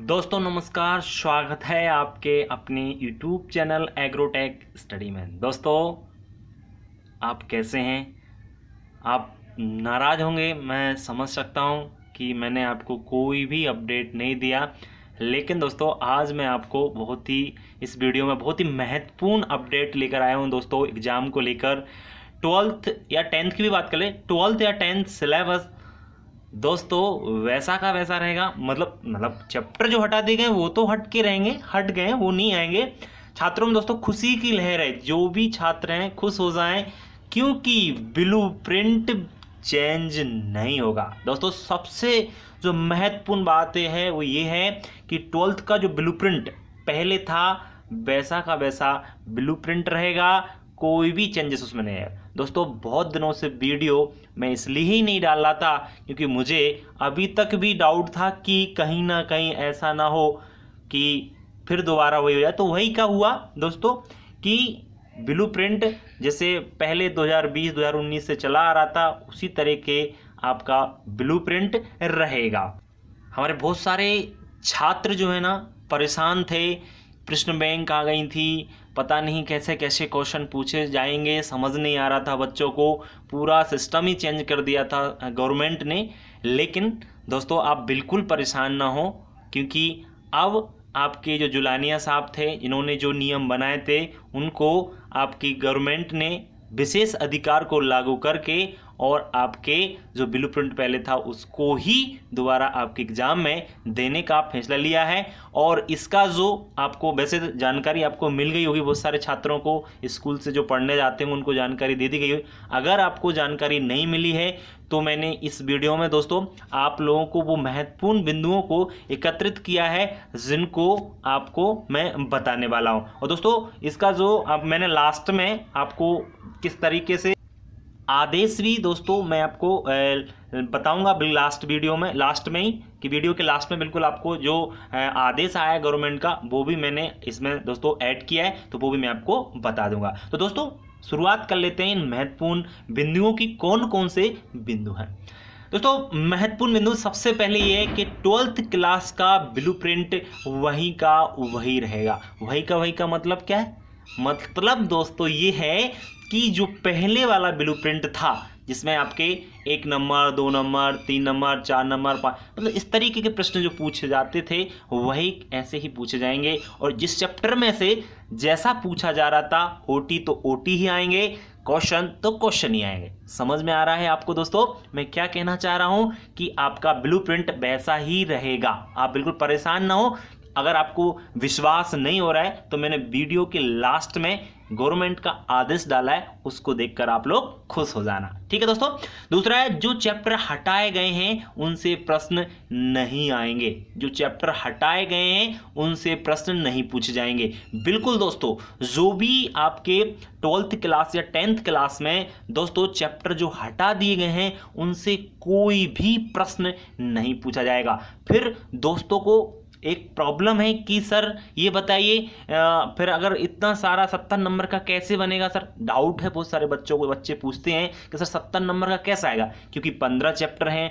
दोस्तों नमस्कार स्वागत है आपके अपने YouTube चैनल एग्रोटेक स्टडी में दोस्तों आप कैसे हैं आप नाराज़ होंगे मैं समझ सकता हूं कि मैंने आपको कोई भी अपडेट नहीं दिया लेकिन दोस्तों आज मैं आपको बहुत ही इस वीडियो में बहुत ही महत्वपूर्ण अपडेट लेकर आया हूं दोस्तों एग्ज़ाम को लेकर ट्वेल्थ या टेंथ की भी बात कर ले ट्वेल्थ या टेंथ सिलेबस दोस्तों वैसा का वैसा रहेगा मतलब मतलब चैप्टर जो हटा दिए गए वो तो हट के रहेंगे हट गए वो नहीं आएंगे छात्रों में दोस्तों खुशी की लहर है जो भी छात्र हैं खुश हो जाएं क्योंकि ब्लू प्रिंट चेंज नहीं होगा दोस्तों सबसे जो महत्वपूर्ण बात है वो ये है कि ट्वेल्थ का जो ब्लू प्रिंट पहले था वैसा का वैसा ब्लू प्रिंट रहेगा कोई भी चेंजेस उसमें नहीं है दोस्तों बहुत दिनों से वीडियो मैं इसलिए ही नहीं डाल रहा था क्योंकि मुझे अभी तक भी डाउट था कि कहीं ना कहीं ऐसा ना हो कि फिर दोबारा वही हो जाए तो वही क्या हुआ दोस्तों कि ब्लू प्रिंट जैसे पहले 2020-2019 से चला आ रहा था उसी तरह के आपका ब्लू प्रिंट रहेगा हमारे बहुत सारे छात्र जो है ना परेशान थे प्रश्न बैंक आ गई थी पता नहीं कैसे कैसे क्वेश्चन पूछे जाएंगे समझ नहीं आ रहा था बच्चों को पूरा सिस्टम ही चेंज कर दिया था गवर्नमेंट ने लेकिन दोस्तों आप बिल्कुल परेशान ना हो क्योंकि अब आपके जो जुलानिया साहब थे इन्होंने जो नियम बनाए थे उनको आपकी गवर्नमेंट ने विशेष अधिकार को लागू करके और आपके जो ब्लू प्रिंट पहले था उसको ही दोबारा आपके एग्ज़ाम में देने का फैसला लिया है और इसका जो आपको वैसे तो जानकारी आपको मिल गई होगी बहुत सारे छात्रों को स्कूल से जो पढ़ने जाते हैं उनको जानकारी दे दी गई होगी अगर आपको जानकारी नहीं मिली है तो मैंने इस वीडियो में दोस्तों आप लोगों को वो महत्वपूर्ण बिंदुओं को एकत्रित किया है जिनको आपको मैं बताने वाला हूँ और दोस्तों इसका जो आप मैंने लास्ट में आपको किस तरीके से आदेश भी दोस्तों मैं आपको बताऊंगा लास्ट वीडियो में लास्ट में ही कि वीडियो के लास्ट में बिल्कुल आपको जो आदेश आया है गवर्नमेंट का वो भी मैंने इसमें दोस्तों ऐड किया है तो वो भी मैं आपको बता दूंगा तो दोस्तों शुरुआत कर लेते हैं इन महत्वपूर्ण बिंदुओं की कौन कौन से बिंदु हैं दोस्तों महत्वपूर्ण बिंदु सबसे पहले ये है कि ट्वेल्थ क्लास का ब्लूप्रिंट वही का वही रहेगा वही का वही का मतलब क्या है मतलब दोस्तों ये है कि जो पहले वाला ब्लू था जिसमें आपके एक नंबर दो नंबर तीन नंबर चार नंबर पाँच मतलब इस तरीके के प्रश्न जो पूछे जाते थे वही ऐसे ही पूछे जाएंगे और जिस चैप्टर में से जैसा पूछा जा रहा था ओटी तो ओटी ही आएंगे क्वेश्चन तो क्वेश्चन ही आएंगे समझ में आ रहा है आपको दोस्तों मैं क्या कहना चाह रहा हूँ कि आपका प्रिंट वैसा ही रहेगा आप बिल्कुल परेशान ना हो अगर आपको विश्वास नहीं हो रहा है तो मैंने वीडियो के लास्ट में गवर्नमेंट का आदेश डाला है उसको देखकर आप लोग खुश हो जाना ठीक है दोस्तों दूसरा है जो चैप्टर हटाए गए हैं उनसे प्रश्न नहीं आएंगे जो चैप्टर हटाए गए हैं उनसे प्रश्न नहीं पूछे जाएंगे बिल्कुल दोस्तों जो भी आपके ट्वेल्थ क्लास या टेंथ क्लास में दोस्तों चैप्टर जो हटा दिए गए हैं उनसे कोई भी प्रश्न नहीं पूछा जाएगा फिर दोस्तों को एक प्रॉब्लम है कि सर ये बताइए फिर अगर इतना सारा सत्तर नंबर का कैसे बनेगा सर डाउट है बहुत सारे बच्चों को बच्चे पूछते हैं कि सर सत्तर नंबर का कैसे आएगा क्योंकि पंद्रह चैप्टर हैं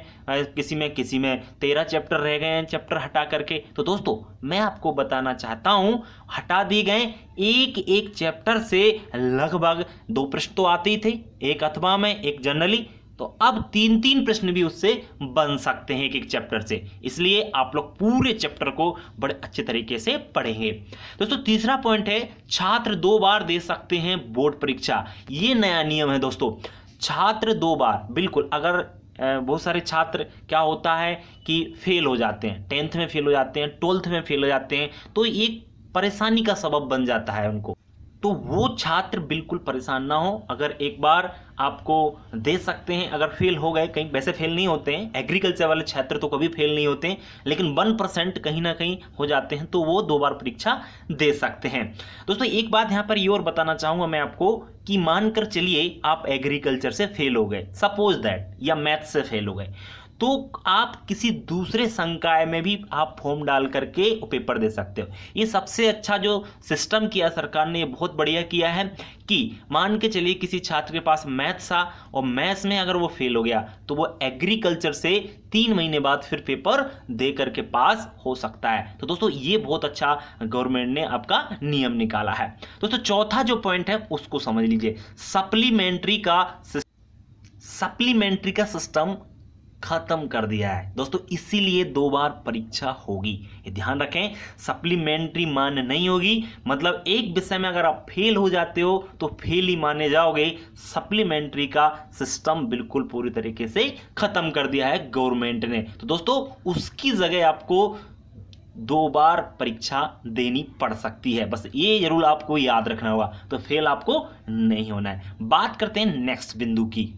किसी में किसी में तेरह चैप्टर रह गए हैं चैप्टर हटा करके तो दोस्तों मैं आपको बताना चाहता हूँ हटा दिए गए एक एक चैप्टर से लगभग दो प्रश्न तो आते ही थे एक अथवा में एक जनरली तो अब तीन तीन प्रश्न भी उससे बन सकते हैं एक एक चैप्टर से इसलिए आप लोग पूरे चैप्टर को बड़े अच्छे तरीके से पढ़ेंगे दोस्तों तीसरा पॉइंट है छात्र दो बार दे सकते हैं बोर्ड परीक्षा ये नया नियम है दोस्तों छात्र दो बार बिल्कुल अगर बहुत सारे छात्र क्या होता है कि फेल हो जाते हैं टेंथ में फेल हो जाते हैं ट्वेल्थ में फेल हो जाते हैं तो एक परेशानी का सबब बन जाता है उनको तो वो छात्र बिल्कुल परेशान ना हो अगर एक बार आपको दे सकते हैं अगर फेल हो गए कहीं वैसे फेल नहीं होते हैं एग्रीकल्चर वाले छात्र तो कभी फेल नहीं होते लेकिन वन परसेंट कहीं ना कहीं हो जाते हैं तो वो दो बार परीक्षा दे सकते हैं दोस्तों एक बात यहाँ पर ये और बताना चाहूँगा मैं आपको कि मानकर चलिए आप एग्रीकल्चर से फेल हो गए सपोज दैट या मैथ से फेल हो गए तो आप किसी दूसरे संकाय में भी आप फॉर्म डाल करके पेपर दे सकते हो ये सबसे अच्छा जो सिस्टम किया सरकार ने ये बहुत बढ़िया किया है कि मान के चलिए किसी छात्र के पास मैथ्स था और मैथ्स में अगर वो फेल हो गया तो वो एग्रीकल्चर से तीन महीने बाद फिर पेपर दे करके पास हो सकता है तो दोस्तों ये बहुत अच्छा गवर्नमेंट ने आपका नियम निकाला है दोस्तों चौथा जो पॉइंट है उसको समझ लीजिए सप्लीमेंट्री का सप्लीमेंट्री का सिस्टम खत्म कर दिया है दोस्तों इसीलिए दो बार परीक्षा होगी ये ध्यान रखें सप्लीमेंट्री मान्य नहीं होगी मतलब एक विषय में अगर आप फेल हो जाते हो तो फेल ही माने जाओगे सप्लीमेंट्री का सिस्टम बिल्कुल पूरी तरीके से खत्म कर दिया है गवर्नमेंट ने तो दोस्तों उसकी जगह आपको दो बार परीक्षा देनी पड़ सकती है बस ये जरूर आपको याद रखना होगा तो फेल आपको नहीं होना है बात करते हैं नेक्स्ट बिंदु की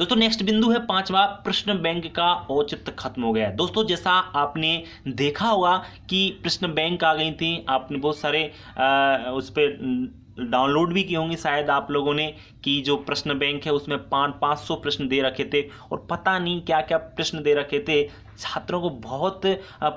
दोस्तों नेक्स्ट बिंदु है पांचवा प्रश्न बैंक का औचित्य खत्म हो गया है दोस्तों जैसा आपने देखा होगा कि प्रश्न बैंक आ गई थी आपने बहुत सारे उस पर डाउनलोड भी किए होंगे शायद आप लोगों ने कि जो प्रश्न बैंक है उसमें पाँच पाँच सौ प्रश्न दे रखे थे और पता नहीं क्या क्या प्रश्न दे रखे थे छात्रों को बहुत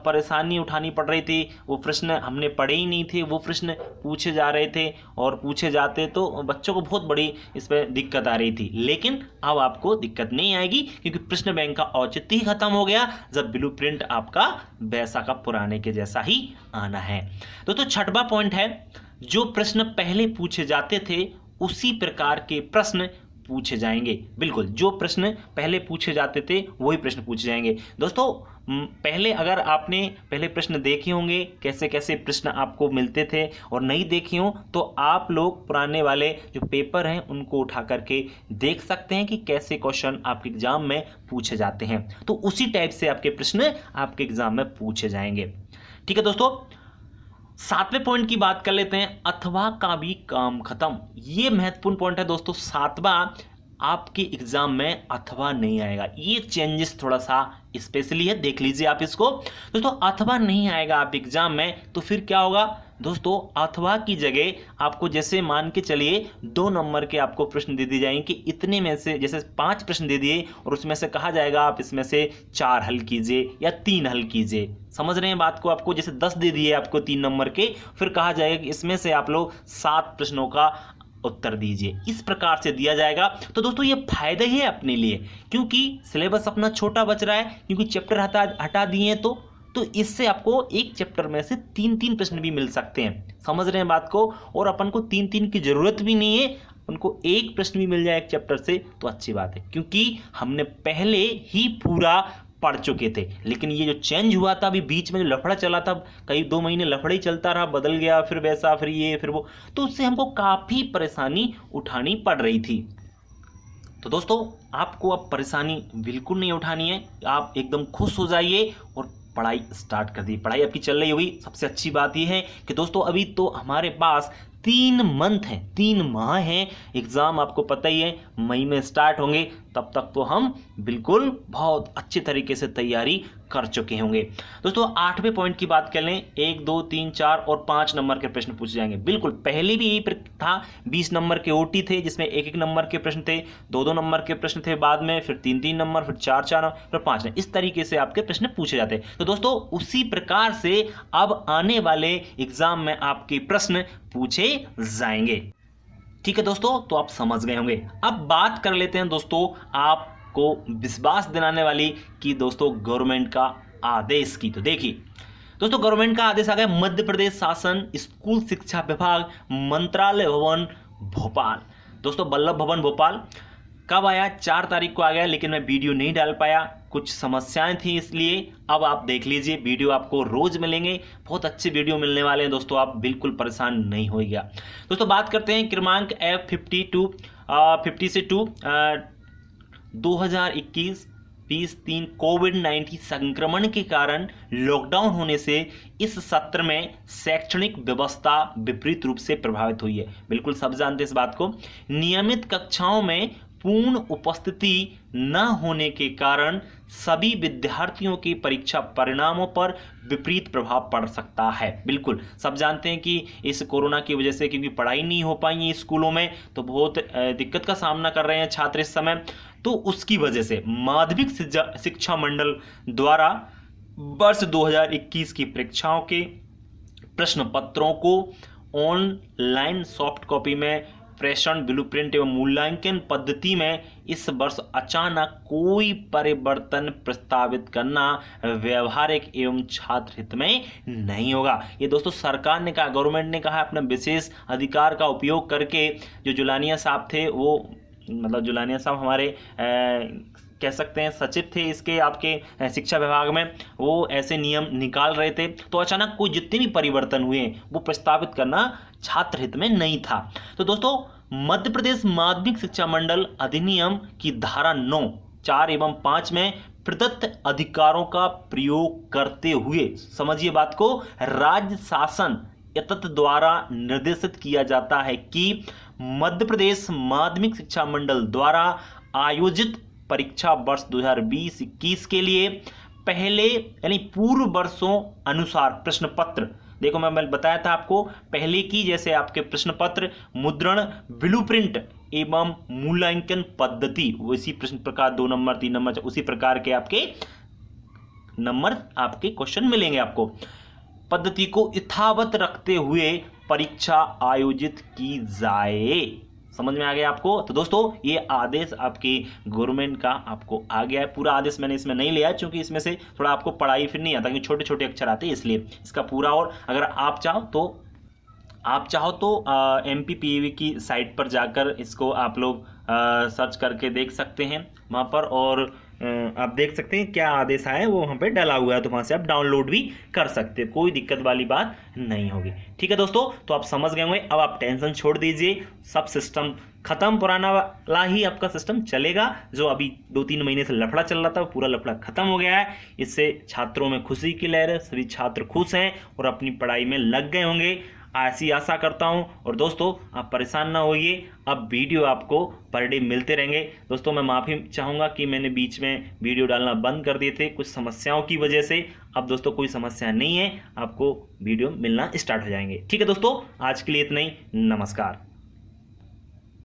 परेशानी उठानी पड़ रही थी वो प्रश्न हमने पढ़े ही नहीं थे वो प्रश्न पूछे जा रहे थे और पूछे जाते तो बच्चों को बहुत बड़ी इस पर दिक्कत आ रही थी लेकिन अब आपको दिक्कत नहीं आएगी क्योंकि प्रश्न बैंक का औचित्य ही खत्म हो गया जब ब्लू आपका वैसा का पुराने के जैसा ही आना है दोस्तों तो छठवा पॉइंट है जो प्रश्न पहले पूछे जाते थे उसी प्रकार के प्रश्न पूछे जाएंगे बिल्कुल जो प्रश्न पहले पूछे जाते थे वही प्रश्न पूछे जाएंगे दोस्तों पहले अगर आपने पहले प्रश्न देखे होंगे कैसे कैसे प्रश्न आपको मिलते थे और नहीं देखे हों तो आप लोग पुराने वाले जो पेपर हैं उनको उठा करके देख सकते हैं कि कैसे क्वेश्चन आपके एग्ज़ाम में पूछे जाते हैं तो उसी टाइप से आपके प्रश्न आपके एग्ज़ाम में पूछे जाएंगे ठीक है दोस्तों सातवें पॉइंट की बात कर लेते हैं अथवा का भी काम खत्म ये महत्वपूर्ण पॉइंट है दोस्तों सातवां आपके एग्जाम में अथवा नहीं आएगा ये चेंजेस थोड़ा सा स्पेशली है देख लीजिए आप इसको दोस्तों अथवा नहीं आएगा आप एग्जाम में तो फिर क्या होगा दोस्तों अथवा की जगह आपको जैसे मान के चलिए दो नंबर के आपको प्रश्न दे दिए जाएंगे इतने में से जैसे पांच प्रश्न दे दिए और उसमें से कहा जाएगा आप इसमें से चार हल कीजिए या तीन हल कीजिए समझ रहे हैं बात को आपको जैसे दस दे दिए आपको तीन नंबर के फिर कहा जाएगा कि इसमें से आप लोग सात प्रश्नों का उत्तर दीजिए इस प्रकार से दिया जाएगा तो दोस्तों ये फायदे है अपने लिए क्योंकि सिलेबस अपना छोटा बच रहा है क्योंकि चैप्टर हटा हटा दिए हैं तो तो इससे आपको एक चैप्टर में से तीन तीन प्रश्न भी मिल सकते हैं समझ रहे हैं बात को और अपन को तीन तीन की ज़रूरत भी नहीं है उनको एक प्रश्न भी मिल जाए एक चैप्टर से तो अच्छी बात है क्योंकि हमने पहले ही पूरा पढ़ चुके थे लेकिन ये जो चेंज हुआ था अभी बीच में जो लफड़ा चला था कई दो महीने लफड़ा ही चलता रहा बदल गया फिर वैसा फिर ये फिर वो तो उससे हमको काफ़ी परेशानी उठानी पड़ रही थी तो दोस्तों आपको अब परेशानी बिल्कुल नहीं उठानी है आप एकदम खुश हो जाइए और पढ़ाई स्टार्ट कर दी पढ़ाई आपकी चल रही होगी सबसे अच्छी बात यह है कि दोस्तों अभी तो हमारे पास तीन मंथ हैं तीन माह हैं एग्ज़ाम आपको पता ही है मई में स्टार्ट होंगे तब तक तो हम बिल्कुल बहुत अच्छे तरीके से तैयारी कर चुके होंगे दोस्तों आठवें पॉइंट की बात कर लें एक दो तीन चार और पांच नंबर के प्रश्न पूछे जाएंगे बिल्कुल पहले भी यही था बीस नंबर के ओटी थे जिसमें एक एक नंबर के प्रश्न थे दो दो नंबर के प्रश्न थे बाद में फिर तीन तीन नंबर फिर चार चार नंबर फिर पांच नंबर इस तरीके से आपके प्रश्न पूछे जाते हैं तो दोस्तों उसी प्रकार से अब आने वाले एग्जाम में आपके प्रश्न पूछे जाएंगे ठीक है दोस्तों तो आप समझ गए होंगे अब बात कर लेते हैं दोस्तों आपको विश्वास दिलाने वाली कि दोस्तों गवर्नमेंट का आदेश की तो देखिए दोस्तों गवर्नमेंट का आदेश आ गया मध्य प्रदेश शासन स्कूल शिक्षा विभाग मंत्रालय भवन भोपाल दोस्तों बल्लभ भवन भोपाल कब आया चार तारीख को आ गया लेकिन मैं वीडियो नहीं डाल पाया कुछ समस्याएं थी इसलिए अब आप देख लीजिए वीडियो आपको रोज मिलेंगे बहुत अच्छे वीडियो मिलने वाले हैं दोस्तों आप बिल्कुल परेशान नहीं होगा दोस्तों बात करते हैं क्रमांक एफ फिफ्टी टू फिफ्टी से टू दो हज़ार इक्कीस बीस तीन कोविड नाइन्टीन संक्रमण के कारण लॉकडाउन होने से इस सत्र में शैक्षणिक व्यवस्था विपरीत रूप से प्रभावित हुई है बिल्कुल सब जानते हैं इस बात को नियमित कक्षाओं में पूर्ण उपस्थिति न होने के कारण सभी विद्यार्थियों के परीक्षा परिणामों पर विपरीत प्रभाव पड़ सकता है बिल्कुल सब जानते हैं कि इस कोरोना की वजह से क्योंकि पढ़ाई नहीं हो पाई है स्कूलों में तो बहुत दिक्कत का सामना कर रहे हैं छात्र इस समय तो उसकी वजह से माध्यमिक शिक्षा मंडल द्वारा वर्ष 2021 की परीक्षाओं के प्रश्न पत्रों को ऑनलाइन सॉफ्ट कॉपी में ब्लू ब्लूप्रिंट एवं मूल्यांकन पद्धति में इस वर्ष अचानक कोई परिवर्तन प्रस्तावित करना व्यवहारिक एवं छात्र हित में नहीं होगा ये दोस्तों सरकार ने कहा गवर्नमेंट ने कहा अपने विशेष अधिकार का उपयोग करके जो जुलानिया साहब थे वो मतलब जुलानिया साहब हमारे ए, कह सकते हैं सचिव थे इसके आपके शिक्षा विभाग में वो ऐसे नियम निकाल रहे थे तो अचानक कोई जितने भी परिवर्तन हुए वो प्रस्तावित करना छात्र हित में नहीं था तो दोस्तों मध्य प्रदेश माध्यमिक शिक्षा मंडल अधिनियम की धारा नौ चार एवं पांच में प्रदत्त अधिकारों का प्रयोग करते हुए समझिए बात को राज्य शासन तत्व द्वारा निर्देशित किया जाता है कि मध्य प्रदेश माध्यमिक शिक्षा मंडल द्वारा आयोजित परीक्षा वर्ष 2020-21 के लिए पहले यानी पूर्व वर्षों अनुसार प्रश्न पत्र देखो मैं, मैं बताया था आपको पहले की जैसे आपके प्रश्न पत्र मुद्रण प्रिंट एवं मूल्यांकन पद्धति उसी प्रश्न प्रकार दो नंबर तीन नंबर उसी प्रकार के आपके नंबर आपके क्वेश्चन मिलेंगे आपको पद्धति को यथावत रखते हुए परीक्षा आयोजित की जाए समझ में आ गया आपको तो दोस्तों ये आदेश आपकी गवर्नमेंट का आपको आ गया है पूरा आदेश मैंने इसमें नहीं लिया क्योंकि इसमें से थोड़ा आपको पढ़ाई फिर नहीं आता क्योंकि छोटे छोटे अक्षर आते हैं इसलिए इसका पूरा और अगर आप चाहो तो आप चाहो तो एम e की साइट पर जाकर इसको आप लोग सर्च करके देख सकते हैं वहाँ पर और आप देख सकते हैं क्या आदेश आया है वो वहाँ पे डला हुआ है तो वहाँ से आप डाउनलोड भी कर सकते हैं कोई दिक्कत वाली बात नहीं होगी ठीक है दोस्तों तो आप समझ गए होंगे अब आप टेंशन छोड़ दीजिए सब सिस्टम खत्म पुराना वाला ही आपका सिस्टम चलेगा जो अभी दो तीन महीने से लफड़ा चल रहा था पूरा लफड़ा खत्म हो गया है इससे छात्रों में खुशी की लहर है सभी छात्र खुश हैं और अपनी पढ़ाई में लग गए होंगे ऐसी आशा करता हूँ और दोस्तों आप परेशान ना होइए अब वीडियो आपको पर डे मिलते रहेंगे दोस्तों मैं माफ़ी चाहूँगा कि मैंने बीच में वीडियो डालना बंद कर दिए थे कुछ समस्याओं की वजह से अब दोस्तों कोई समस्या नहीं है आपको वीडियो मिलना स्टार्ट हो जाएंगे ठीक है दोस्तों आज के लिए इतना ही नमस्कार